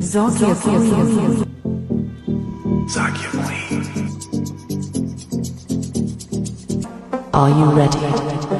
Zogiev. Zogiev. Are you ready?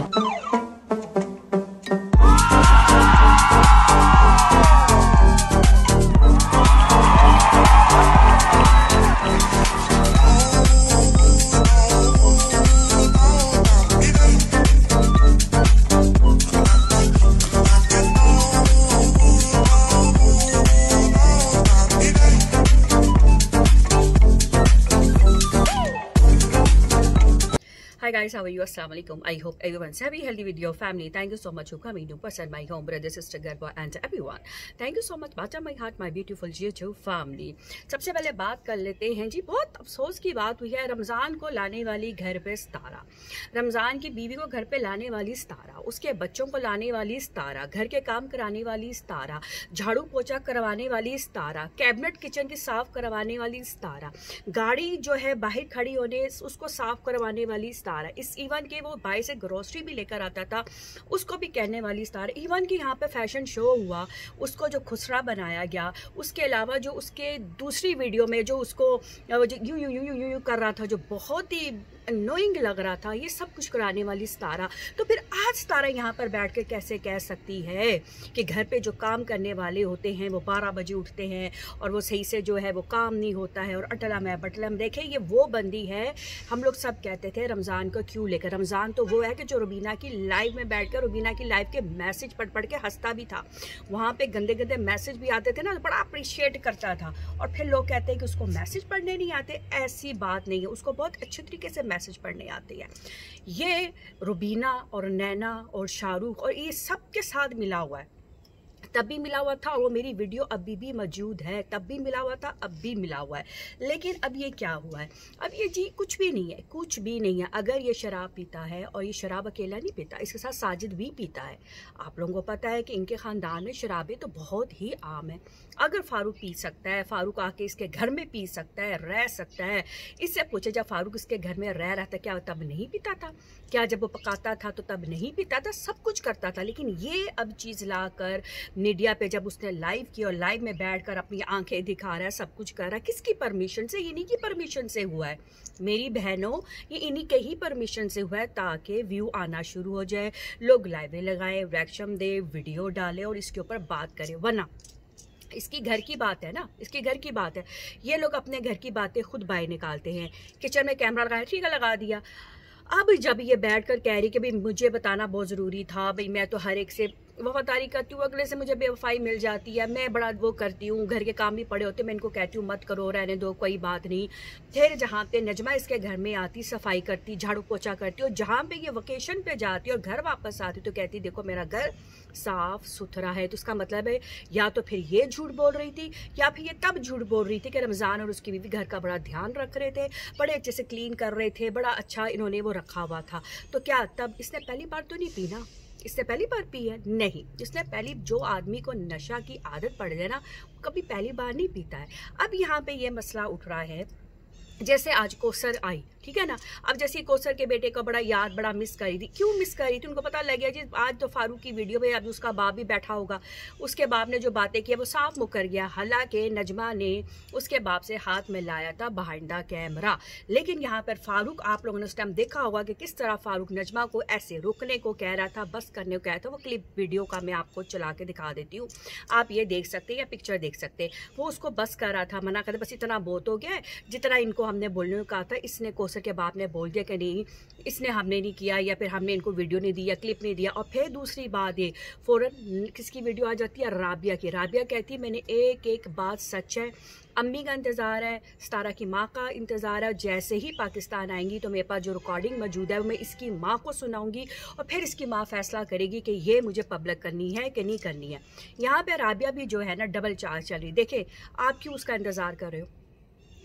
Hi guys, how are you? Assalamualaikum. I hope everyone's happy, healthy with your family. Thank you so much for coming to Person My Home, brother, sister, Garba and everyone. Thank you so much, bottom my heart, my beautiful YouTube family. सबसे पहले बात कर लेते हैं जी बहुत अफसोस की बात हुई है रमज़ान को लाने वाली घर पे सतारा रमज़ान की बीवी को घर पे लाने वाली सतारा उसके बच्चों को लाने वाली सतारा घर के काम कराने वाली सतारा झाड़ू पोछा करवाने वाली सतारा कैबिनेट किचन की साफ़ करवाने वाली सतारा गाड़ी जो है बाहर खड़ी होने उसको साफ़ करवाने वाली सतारा स्टार है इस इवन के वो भाई से ग्रोसरी भी लेकर आता था उसको भी कहने वाली स्टार इवन की यहाँ पे फैशन शो हुआ उसको जो खुसरा बनाया गया उसके अलावा जो उसके दूसरी वीडियो में जो उसको यूँ यूँ यूँ यूँ यूँ यूँ कर रहा था जो बहुत ही अनोइंग लग रहा था ये सब कुछ कराने वाली सतारा तो फिर आज सतारा यहाँ पर बैठ कर कैसे कह सकती है कि घर पे जो काम करने वाले होते हैं वो बारह बजे उठते हैं और वो सही से जो है वो काम नहीं होता है और अटलम है बटलम देखें ये वो बंदी है हम लोग सब कहते थे रमज़ान को क्यों लेकर रमज़ान तो वो है कि जो रुबीना की लाइव में बैठ कर रुबीना की लाइव के मैसेज पढ़ पढ़ के हंसता भी था वहाँ पर गंदे गंदे मैसेज भी आते थे ना तो बड़ा अप्रिशिएट करता था और फिर लोग कहते हैं कि उसको मैसेज पढ़ने नहीं आते ऐसी बात नहीं है उसको बहुत अच्छे तरीके से मैसेज मैसेज पढ़ने आती है ये रुबीना और नैना और शाहरुख और ये सब के साथ मिला हुआ है तब भी मिला हुआ था और वो मेरी वीडियो अभी भी मौजूद है तब भी मिला हुआ था अब भी मिला हुआ है लेकिन अब ये क्या हुआ है अब ये जी कुछ भी नहीं है कुछ भी नहीं है अगर ये शराब पीता है और ये शराब अकेला नहीं पीता इसके साथ साजिद भी पीता है आप लोगों को पता है कि इनके ख़ानदान में शराबें तो बहुत ही आम है अगर फारूक पी सकता है फारूक आके इसके घर में पी सकता है रह सकता है इससे पूछे जब फारूक इसके घर में रह रहा था क्या तब नहीं पीता था क्या जब वो पकाता था तो तब नहीं पीता था सब कुछ करता था लेकिन ये अब चीज़ ला कर मीडिया पे जब उसने लाइव किया और लाइव में बैठकर अपनी आंखें दिखा रहा है सब कुछ कर रहा है किसकी परमिशन से इन्हीं की परमिशन से हुआ है मेरी बहनों ये इन्हीं के ही परमिशन से हुआ है ताकि व्यू आना शुरू हो जाए लोग लाइवें लगाएं रिएक्शन दें वीडियो डालें और इसके ऊपर बात करें वरना इसकी घर की बात है ना इसकी घर की बात है ये लोग अपने घर की बातें खुद बाहर निकालते हैं किचन में कैमरा लगाया ठीक है लगा दिया अब जब ये बैठ कर कह रही कि भाई मुझे बताना बहुत ज़रूरी था भाई मैं तो हर एक से वफादारी करती हूँ अगले से मुझे बेवफाई मिल जाती है मैं बड़ा वो करती हूँ घर के काम भी पड़े होते मैं इनको कहती हूँ मत करो रहने दो कोई बात नहीं फिर जहाँ पे नजमा इसके घर में आती सफाई करती झाड़ू पोछा करती और जहाँ पे ये वकेशन पे जाती और घर वापस आती तो कहती देखो मेरा घर साफ सुथरा है तो उसका मतलब है या तो फिर ये झूठ बोल रही थी या फिर ये तब झूठ बोल रही थी कि रमज़ान और उसकी बीवी घर का बड़ा ध्यान रख रहे थे बड़े अच्छे से क्लीन कर रहे थे बड़ा अच्छा इन्होंने वो रखा हुआ था तो क्या तब इसने पहली बार तो नहीं पीना इससे पहली बार पी है नहीं जिसने पहली जो आदमी को नशा की आदत पड़ जाए ना कभी पहली बार नहीं पीता है अब यहाँ पे ये मसला उठ रहा है जैसे आज कोसर आई ठीक है ना अब जैसे कोसर के बेटे का बड़ा याद बड़ा मिस कर रही थी क्यों मिस कर रही थी उनको पता लग गया जी आज तो फारूक की वीडियो में अभी उसका बाप भी बैठा होगा उसके बाप ने जो बातें की वो साफ मुकर गया हालांकि नजमा ने उसके बाप से हाथ में लाया था बाहड कैमरा लेकिन यहाँ पर फारूक आप लोगों ने उस टाइम देखा होगा कि किस तरह फारूक नजमा को ऐसे रोकने को कह रहा था बस करने को कह रहा था वो क्लिप वीडियो का मैं आपको चला के दिखा देती हूँ आप ये देख सकते हैं या पिक्चर देख सकते हैं वो उसको बस कर रहा था मना कर बस इतना बहुत हो गया जितना इनको हमने बोलने को कहा था इसने कोसर के बाप ने बोल दिया कि नहीं इसने हमने नहीं किया या फिर हमने इनको वीडियो नहीं दिया क्लिप नहीं दिया और फिर दूसरी बात ये फ़ौर किसकी वीडियो आ जाती है राबिया की राबिया कहती है मैंने एक एक बात सच है अम्मी का इंतज़ार है सतारा की माँ का इंतज़ार है जैसे ही पाकिस्तान आएंगी तो मेरे पास जो रिकॉर्डिंग मौजूद है मैं इसकी माँ को सुनाऊँगी और फिर इसकी माँ फैसला करेगी कि ये मुझे पब्लिक करनी है कि नहीं करनी है यहाँ पर राबिया भी जो है ना डबल चार्ज चल रही देखें आप क्यों उसका इंतज़ार कर रहे हो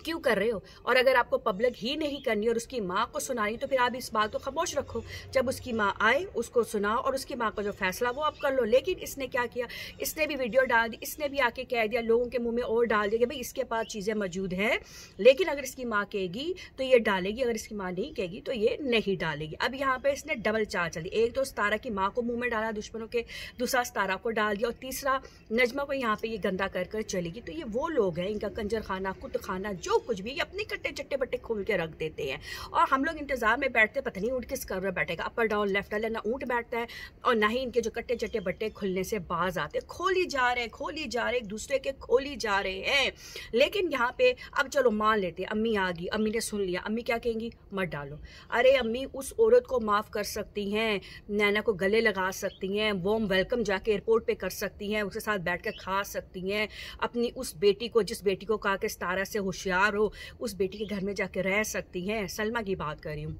क्यों कर रहे हो और अगर आपको पब्लिक ही नहीं करनी और उसकी माँ को सुनानी तो फिर आप इस बात को खामोश रखो जब उसकी माँ आए उसको सुनाओ और उसकी माँ का जो फैसला वो आप कर लो लेकिन इसने क्या किया इसने भी वीडियो डाल दी इसने भी आके कह दिया लोगों के मुँह में और डाल दिया कि भाई इसके पास चीज़ें मौजूद हैं लेकिन अगर इसकी माँ कहेगी तो ये डालेगी अगर इसकी माँ नहीं कहेगी तो ये नहीं डालेगी अब यहाँ पर इसने डबल चार चली एक तो सतारा की माँ को मुँह में डाला दुश्मनों के दूसरा सतारा को डाल दिया और तीसरा नजमा को यहाँ पर ये गंदा कर कर चलेगी तो ये वो लोग हैं इनका कंजर खाना कुत खाना जो कुछ भी अपने कट्टे चट्टे बट्टे खोल के रख देते हैं और हम लोग इंतजार में बैठते पता नहीं ऊँट किस कर बैठेगा अपर डाउन लेफ्ट वाले ना ऊँट बैठता है और ना ही इनके जो कट्टे चट्टे बट्टे खुलने से बाज आते ही जा रहे ही जा रहे एक दूसरे के ही जा रहे हैं लेकिन यहाँ पे अब चलो मान लेते अम्मी आ गई अम्मी ने सुन लिया अम्मी क्या कहेंगी मत डालो अरे अम्मी उस औरत को माफ़ कर सकती हैं नैना को गले लगा सकती हैं वोम वेलकम जाके एयरपोर्ट पे कर सकती हैं उसके साथ बैठ कर खा सकती हैं अपनी उस बेटी को जिस बेटी को कहा कि सतारा से होशियार तैयार हो उस बेटी के घर में जाके रह सकती हैं सलमा की बात कर रही हूँ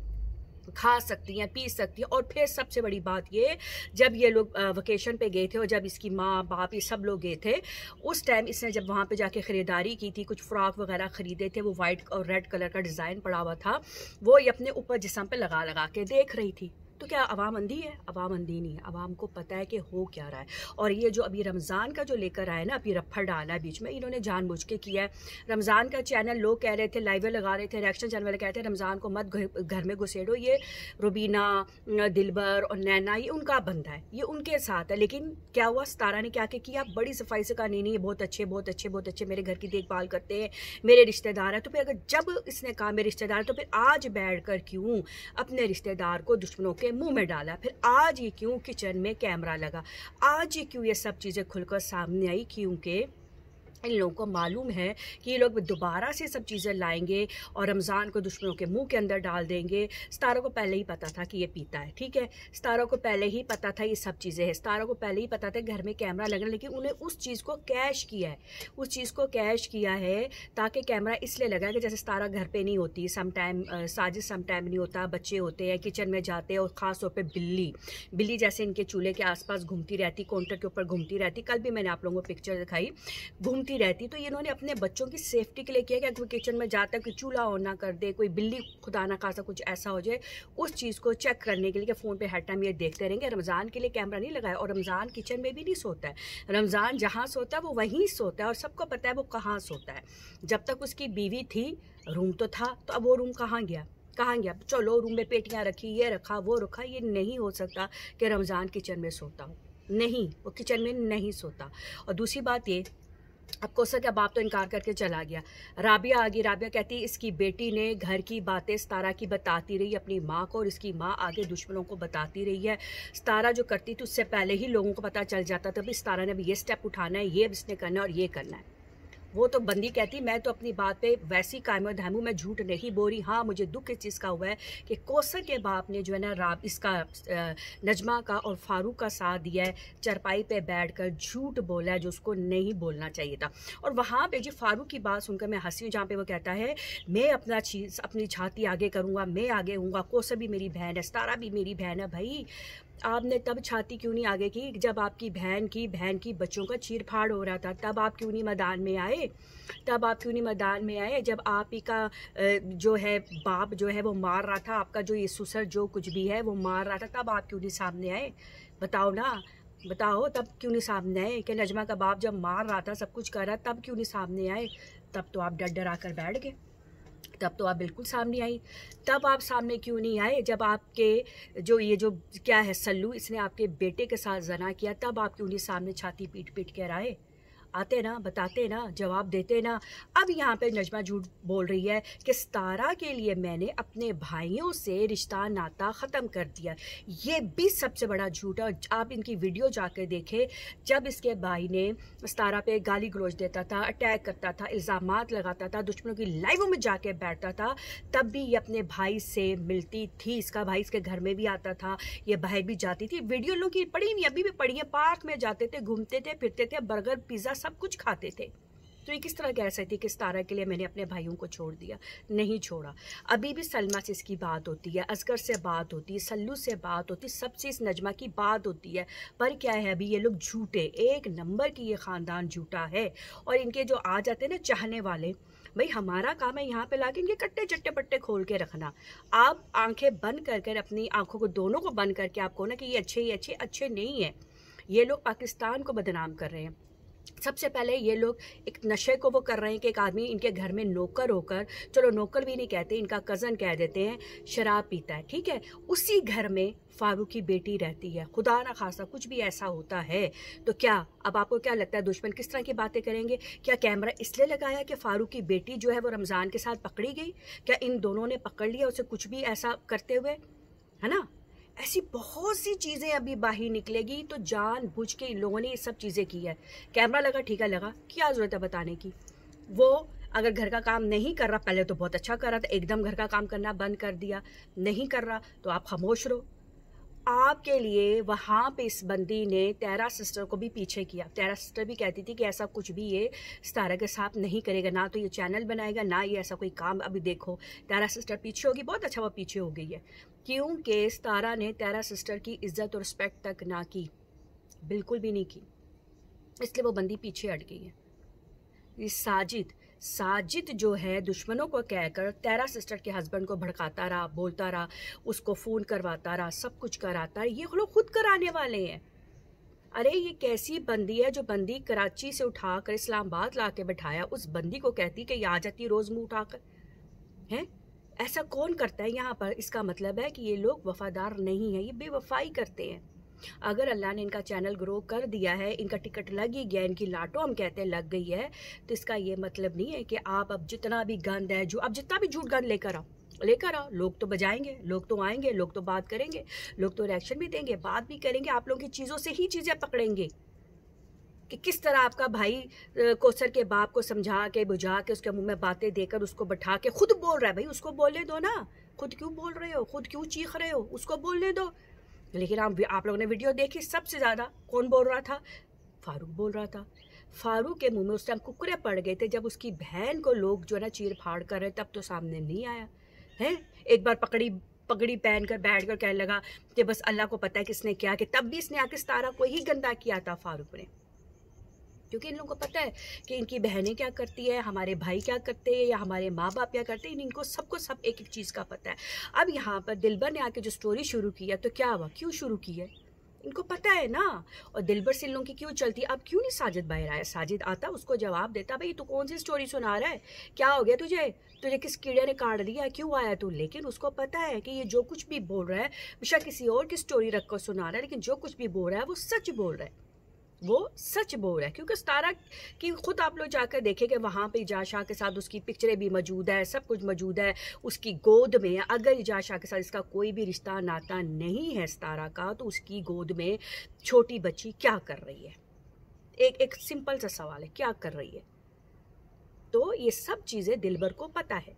खा सकती हैं पी सकती हैं और फिर सबसे बड़ी बात ये जब ये लोग वकेशन पे गए थे और जब इसकी माँ बाप ये सब लोग गए थे उस टाइम इसने जब वहाँ पे जाके ख़रीदारी की थी कुछ फ्रॉक वगैरह ख़रीदे थे वो वाइट और रेड कलर का डिज़ाइन पड़ा हुआ था वो ये अपने ऊपर जिसम पे लगा लगा के देख रही थी तो क्या आवाम अंधी है आवाम अंधी नहीं है आवाम को पता है कि हो क्या रहा है और ये जो अभी रमज़ान का जो लेकर आया ना अभी रफ्फर डाला है बीच में इन्होंने जानबूझ के किया है रमज़ान का चैनल लोग कह रहे थे लाइवें लगा रहे थे रिएक्शन चैनल वाले रहे थे रमज़ान को मत घर में घुसेड़ो ये रुबीना दिलबर और नैना ये उनका बंदा है ये उनके साथ है लेकिन क्या हुआ सतारा ने क्या किया बड़ी सफाई से कहा नहीं नहीं ये बहुत अच्छे बहुत अच्छे बहुत अच्छे मेरे घर की देखभाल करते हैं मेरे रिश्तेदार हैं तो फिर अगर जब इसने कहा मेरे रिश्तेदार तो फिर आज बैठ कर क्यों अपने रिश्तेदार को दुश्मनों उसके मुंह में डाला फिर आज ये क्यों किचन में कैमरा लगा आज ये क्यों ये सब चीज़ें खुलकर सामने आई क्योंकि इन लोगों को मालूम है कि ये लोग दोबारा से सब चीज़ें लाएंगे और रमज़ान को दुश्मनों के मुंह के अंदर डाल देंगे सितारों को पहले ही पता था कि ये पीता है ठीक है सितारों को पहले ही पता था ये सब चीज़ें हैं सितारों को पहले ही पता था घर में कैमरा लगना लेकिन उन्हें उस चीज़ को कैश किया है उस चीज़ को कैश किया है ताकि कैमरा इसलिए लगा कि जैसे सितारा घर पर नहीं होती समटाइम साजिश समटाइम नहीं होता बच्चे होते हैं किचन में जाते हैं और ख़ास तौर पर बिल्ली बिल्ली जैसे इनके चूल्हे के आसपास घूमती रहती काउंटर के ऊपर घूमती रहती कल भी मैंने आप लोगों को पिक्चर दिखाई घूमती सेफ्टी रहती तो इन्होंने अपने बच्चों की सेफ्टी के लिए किया कि अगर किचन में जाता है कोई चूल्हा और ना कर दे कोई बिल्ली खुदा ना खासा कुछ ऐसा हो जाए उस चीज़ को चेक करने के लिए फ़ोन पर हर टाइम ये देखते रहेंगे रमज़ान के लिए कैमरा नहीं लगाया और रमज़ान किचन में भी नहीं सोता है रमज़ान जहाँ सोता है वो वहीं सोता है और सबको पता है वो कहाँ सोता है जब तक उसकी बीवी थी रूम तो था तो अब वो रूम कहाँ गया कहाँ गया चलो रूम में पेटियाँ रखी ये रखा वो रखा ये नहीं हो सकता कि रमज़ान किचन में सोता हो नहीं वो किचन में नहीं सोता और दूसरी बात ये अब कोसा का बाप तो इनकार करके चला गया राबिया आ गई राबिया कहती इसकी बेटी ने घर की बातें सतारा की बताती रही अपनी माँ को और इसकी माँ आगे दुश्मनों को बताती रही है सतारा जो करती थी उससे पहले ही लोगों को पता चल जाता था भाई सतारा ने अभी ये स्टेप उठाना है ये अब इसने करना है और ये करना है वो तो बंदी कहती मैं तो अपनी बात पे वैसी कायम धामू मैं झूठ नहीं बोरी हाँ मुझे दुख इस चीज़ का हुआ है कि कोसर के बाप ने जो है ना राब इसका नजमा का और फारूक का साथ दिया है चरपाई पे बैठकर झूठ बोला है जो उसको नहीं बोलना चाहिए था और वहाँ पे जो फारूक की बात सुनकर मैं हंसी हूँ जहाँ पर वो कहता है मैं अपना चीज़ अपनी छाती आगे करूँगा मैं आगे हूँगा कोसर भी मेरी बहन है सतारा भी मेरी बहन है भाई आपने तब छाती क्यों नहीं आगे की जब आपकी बहन की बहन की बच्चों का फाड़ हो रहा था तब आप क्यों नहीं मैदान में आए तब आप क्यों नहीं मैदान में आए जब आप ही का जो है बाप जो है वो मार रहा था आपका जो ये सुसर जो कुछ भी है वो मार रहा था तब आप क्यों नहीं सामने आए बताओ ना बताओ तब क्यों नहीं सामने आए कि नजमा का बाप जब मार रहा था सब कुछ कर रहा तब क्यों नहीं सामने आए तब तो आप डर डरा कर बैठ गए तब तो आप बिल्कुल सामने आई तब आप सामने क्यों नहीं आए जब आपके जो ये जो क्या है सल्लू इसने आपके बेटे के साथ जना किया तब आप क्यों नहीं सामने छाती पीट पीट कर आए आते ना बताते ना जवाब देते ना अब यहाँ पे नजमा झूठ बोल रही है कि सतारा के लिए मैंने अपने भाइयों से रिश्ता नाता ख़त्म कर दिया ये भी सबसे बड़ा झूठ है और आप इनकी वीडियो जाकर देखें जब इसके भाई ने सतारा पे गाली गलोज देता था अटैक करता था इल्ज़ाम लगाता था दुश्मनों की लाइवों में जाके बैठता था तब भी ये अपने भाई से मिलती थी इसका भाई इसके घर में भी आता था ये बाहर भी जाती थी वीडियो लोग की पड़ी नहीं अभी भी पड़ी है पार्क में जाते थे घूमते थे फिरते थे बर्गर पिज़्ज़ा सब कुछ खाते थे तो ये किस तरह कह सकती किस तारा के लिए मैंने अपने भाइयों को छोड़ दिया नहीं छोड़ा अभी भी सलमा से इसकी बात होती है असगर से बात होती है सल्लू से बात होती है सबसे इस नजमा की बात होती है पर क्या है अभी ये लोग झूठे एक नंबर की ये ख़ानदान झूठा है और इनके जो आ जाते हैं ना चाहने वाले भाई हमारा काम है यहाँ पे लाके इनके कट्टे चट्टे पट्टे खोल के रखना आप आंखें बंद कर कर अपनी आंखों को दोनों को बंद करके आपको ना कि ये अच्छे ये अच्छे अच्छे नहीं है ये लोग पाकिस्तान को बदनाम कर रहे हैं सबसे पहले ये लोग एक नशे को वो कर रहे हैं कि एक आदमी इनके घर में नौकर होकर चलो नौकर भी नहीं कहते इनका कज़न कह देते हैं शराब पीता है ठीक है उसी घर में फारूक की बेटी रहती है खुदा ना खासा कुछ भी ऐसा होता है तो क्या अब आपको क्या लगता है दुश्मन किस तरह की बातें करेंगे क्या कैमरा इसलिए लगाया कि फारूक की बेटी जो है वो रमज़ान के साथ पकड़ी गई क्या इन दोनों ने पकड़ लिया उसे कुछ भी ऐसा करते हुए है ना ऐसी बहुत सी चीज़ें अभी बाहर निकलेगी तो जान बुझ के इन लोगों ने ये सब चीज़ें की है कैमरा लगा ठीक है लगा क्या ज़रूरत है बताने की वो अगर घर का काम नहीं कर रहा पहले तो बहुत अच्छा कर रहा था एकदम घर का काम करना बंद कर दिया नहीं कर रहा तो आप खामोश रहो आपके लिए वहाँ पे इस बंदी ने तेरा सिस्टर को भी पीछे किया तेरा सिस्टर भी कहती थी कि ऐसा कुछ भी ये सतारा के साथ नहीं करेगा ना तो ये चैनल बनाएगा ना ये ऐसा कोई काम अभी देखो तेरा सिस्टर पीछे होगी बहुत अच्छा वो पीछे हो गई है क्योंकि सतारा ने तेरा सिस्टर की इज्जत और रिस्पेक्ट तक ना की बिल्कुल भी नहीं की इसलिए वो बंदी पीछे हट गई है साजिद साजिद जो है दुश्मनों को कहकर तेरा सिस्टर के हस्बैंड को भड़काता रहा बोलता रहा उसको फ़ोन करवाता रहा सब कुछ कराता रहा ये लोग खुद कराने वाले हैं अरे ये कैसी बंदी है जो बंदी कराची से उठाकर इस्लामाबाद ला के बैठाया उस बंदी को कहती कि ये आ जाती रोज़ मुँह उठाकर है ऐसा कौन करता है यहाँ पर इसका मतलब है कि ये लोग वफादार नहीं है ये बेवफाई करते हैं अगर अल्लाह ने इनका चैनल ग्रो कर दिया है इनका टिकट लग ही गया इनकी लाटो हम कहते हैं लग गई है तो इसका ये मतलब नहीं है कि आप अब जितना भी गंद है जो अब जितना भी झूठ गंद लेकर आओ लेकर आओ लोग तो बजाएंगे लोग तो आएंगे लोग तो बात करेंगे लोग तो रिएक्शन भी देंगे बात भी करेंगे आप लोगों की चीज़ों से ही चीज़ें पकड़ेंगे कि किस तरह आपका भाई कोसर के बाप को समझा के बुझा के उसके मुंह में बातें देकर उसको बैठा के खुद बोल रहा है भाई उसको बोलने दो ना खुद क्यों बोल रहे हो खुद क्यों चीख रहे हो उसको बोलने दो लेकिन आप आप लोगों ने वीडियो देखी सबसे ज़्यादा कौन बोल रहा था फारूक बोल रहा था फारूक के मुंह में उस टाइम कुकरे पड़ गए थे जब उसकी बहन को लोग जो है ना चीर फाड़ कर रहे तब तो सामने नहीं आया है एक बार पकड़ी पगड़ी पहन कर बैठ कर कहने लगा कि बस अल्लाह को पता है किसने क्या कि तब भी इसने आके सितारा को ही गंदा किया था फारूक ने क्योंकि इन लोगों को पता है कि इनकी बहनें क्या करती है हमारे भाई क्या करते हैं या हमारे माँ बाप क्या करते हैं इनको सबको सब एक एक चीज़ का पता है अब यहाँ पर दिलबर ने आके जो स्टोरी शुरू की है तो क्या हुआ क्यों शुरू की है इनको पता है ना और दिलबर से लोगों की क्यों चलती अब क्यों नहीं साजिद बाहर आया साजिद आता उसको जवाब देता भाई तू कौन सी स्टोरी सुना रहा है क्या हो गया तुझे तुझे किस कीड़े ने काट दिया क्यों आया तू लेकिन उसको पता है कि ये जो कुछ भी बोल रहा है बेशक किसी और की स्टोरी रखकर सुना रहा है लेकिन जो कुछ भी बोल रहा है वो सच बोल रहा है वो सच बोल रहा है क्योंकि सतारा की खुद आप लोग जाकर देखें कि वहाँ पर इजाज शाह के साथ उसकी पिक्चरें भी मौजूद है सब कुछ मौजूद है उसकी गोद में अगर इजाज शाह के साथ इसका कोई भी रिश्ता नाता नहीं है सतारा का तो उसकी गोद में छोटी बच्ची क्या कर रही है एक एक सिंपल सा सवाल है क्या कर रही है तो ये सब चीज़ें दिलबर को पता है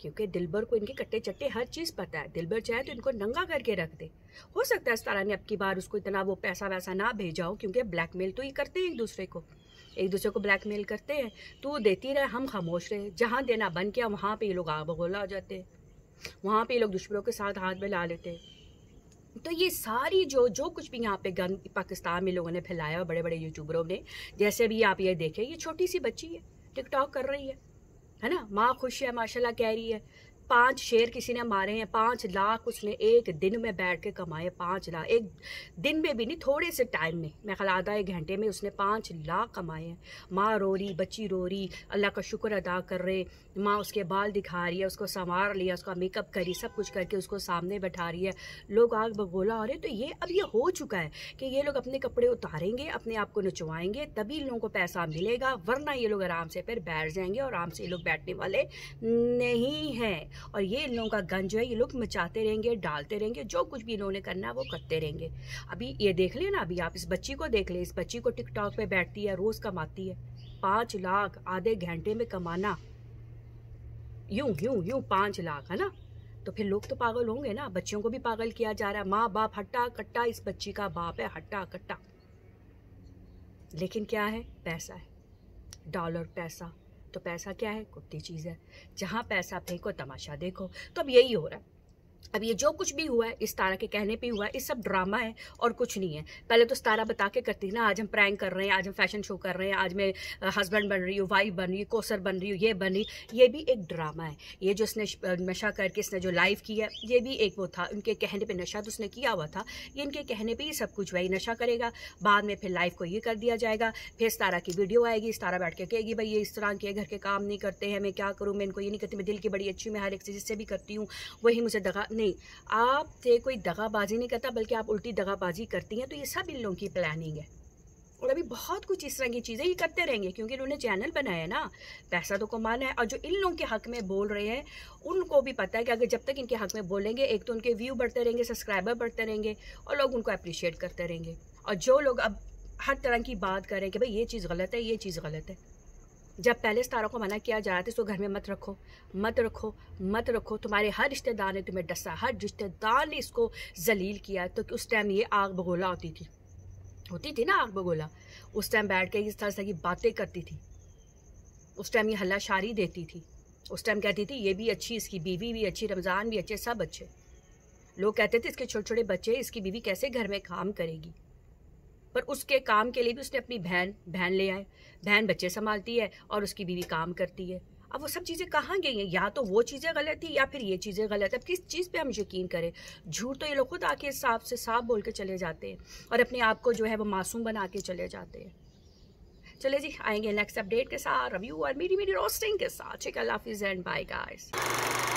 क्योंकि दिलबर को इनके कट्टे चट्टे हर चीज़ पता है दिलबर चाहे तो इनको नंगा करके रख दे हो सकता है इस तारा ने अब की बार उसको इतना वो पैसा वैसा ना भेजा हो क्योंकि ब्लैकमेल तो ये करते हैं एक दूसरे को एक दूसरे को ब्लैकमेल करते हैं तो देती रहे हम खामोश रहे जहाँ देना बन गया वहाँ पर ये लोग आग बगोला हो जाते हैं वहाँ पर ये लोग दुश्मनों के साथ हाथ ला लेते तो ये सारी जो जो कुछ भी यहाँ पे गन पाकिस्तान में लोगों ने फैलाया बड़े बड़े यूट्यूबरों ने जैसे भी आप ये देखें ये छोटी सी बच्ची है टिकटॉक कर रही है है ना माँ खुश है माशाल्लाह कह रही है पांच शेर किसी ने मारे हैं पाँच लाख उसने एक दिन में बैठ के कमाए पाँच लाख एक दिन में भी नहीं थोड़े से टाइम में मैं ख्याल आधा एक घंटे में उसने पाँच लाख कमाए हैं माँ रो रही बच्ची रो रही अल्लाह का शुक्र अदा कर रहे माँ उसके बाल दिखा रही है उसको संवार लिया उसका मेकअप करी सब कुछ करके उसको सामने बैठा रही है लोग आग बगोला हो रहे तो ये अब ये हो चुका है कि ये लोग अपने कपड़े उतारेंगे अपने आप को नचवाएंगे तभी लोगों को पैसा मिलेगा वरना ये लोग आराम से फिर बैठ जाएंगे और आराम से ये लोग बैठने वाले नहीं हैं और ये इन लोगों का गन जो है ये लोग मचाते रहेंगे डालते रहेंगे जो कुछ भी इन्होंने करना है वो करते रहेंगे अभी ये देख लिया ना अभी आप इस बच्ची को देख लें इस बच्ची को टिकटॉक पे बैठती है रोज़ कमाती है पाँच लाख आधे घंटे में कमाना यूं यूं यूं पाँच लाख है ना तो फिर लोग तो पागल होंगे ना बच्चों को भी पागल किया जा रहा है माँ बाप हट्टा कट्टा इस बच्ची का बाप है हट्टा कट्टा लेकिन क्या है पैसा है डॉलर पैसा तो पैसा क्या है कुत्ती चीज़ है जहाँ पैसा फेंको तमाशा देखो तो अब यही हो रहा है अब ये जो कुछ भी हुआ है इस तारा के कहने पे हुआ है इस सब ड्रामा है और कुछ नहीं है पहले तो तारा बता के करती ना आज हम प्रैंक कर रहे हैं आज हम फैशन शो कर रहे हैं आज मैं हस्बैंड बन रही हूँ वाइफ बन रही हूँ कोसर बन रही हूँ ये बन रही ये भी एक ड्रामा है ये जो इसने नशा करके इसने जो लाइव किया ये भी एक वो था उनके कहने पर नशा तो उसने किया हुआ था ये इनके कहने पर ये सब कुछ वही नशा करेगा बाद में फिर लाइफ को ये कर दिया जाएगा फिर इस तारा की वीडियो आएगी इस तारा बैठ के कहेगी भाई ये इस तरह के घर के काम नहीं करते हैं मैं क्या करूँ मैं इनको ये नहीं करती मैं दिल की बड़ी अच्छी मैं हर एक चीज़ से भी करती हूँ वही मुझे दगा नहीं आप से कोई दगाबाजी नहीं करता बल्कि आप उल्टी दगाबाजी करती हैं तो ये सब इन लोगों की प्लानिंग है और अभी बहुत कुछ इस तरह की चीज़ें ये करते रहेंगे क्योंकि इन्होंने चैनल बनाया है ना पैसा तो कमाना है और जो इन लोगों के हक में बोल रहे हैं उनको भी पता है कि अगर जब तक इनके हक में बोलेंगे एक तो उनके व्यू बढ़ते रहेंगे सब्सक्राइबर बढ़ते रहेंगे और लोग उनको अप्रिशिएट करते रहेंगे और जो लोग अब हर तरह की बात करें कि भाई ये चीज़ गलत है ये चीज़ गलत है जब पहले सितारों को मना किया जा रहा तो था इसको घर में मत रखो मत रखो मत रखो तुम्हारे हर रिश्तेदार ने तुम्हें डसा हर रिश्तेदार ने इसको जलील किया तो कि उस टाइम ये आग बगोला होती थी होती थी ना आग बगोला उस टाइम बैठ के इस तरह से बातें करती थी उस टाइम ये हल्ला शारी देती थी उस टाइम कहती थी ये भी अच्छी इसकी बीवी भी अच्छी रमज़ान भी अच्छे सब अच्छे लोग कहते थे इसके छोटे छोटे बच्चे इसकी बीवी कैसे घर में काम करेगी पर उसके काम के लिए भी उसने अपनी बहन बहन ले आए बहन बच्चे संभालती है और उसकी बीवी काम करती है अब वो सब चीज़ें कहाँ गई हैं या तो वो चीज़ें गलत थी या फिर ये चीज़ें गलत है अब किस चीज़ पे हम यकीन करें झूठ तो ये लोग खुद आके साफ से साफ बोल के चले जाते हैं और अपने आप को जो है वो मासूम बना के चले जाते हैं चले जी आएंगे नेक्स्ट अपडेट के साथ रिव्यू और मेरी मेरी रोस्टिंग के साथ ठीक अल्लाह हाफिज़ एंड बाय गाइस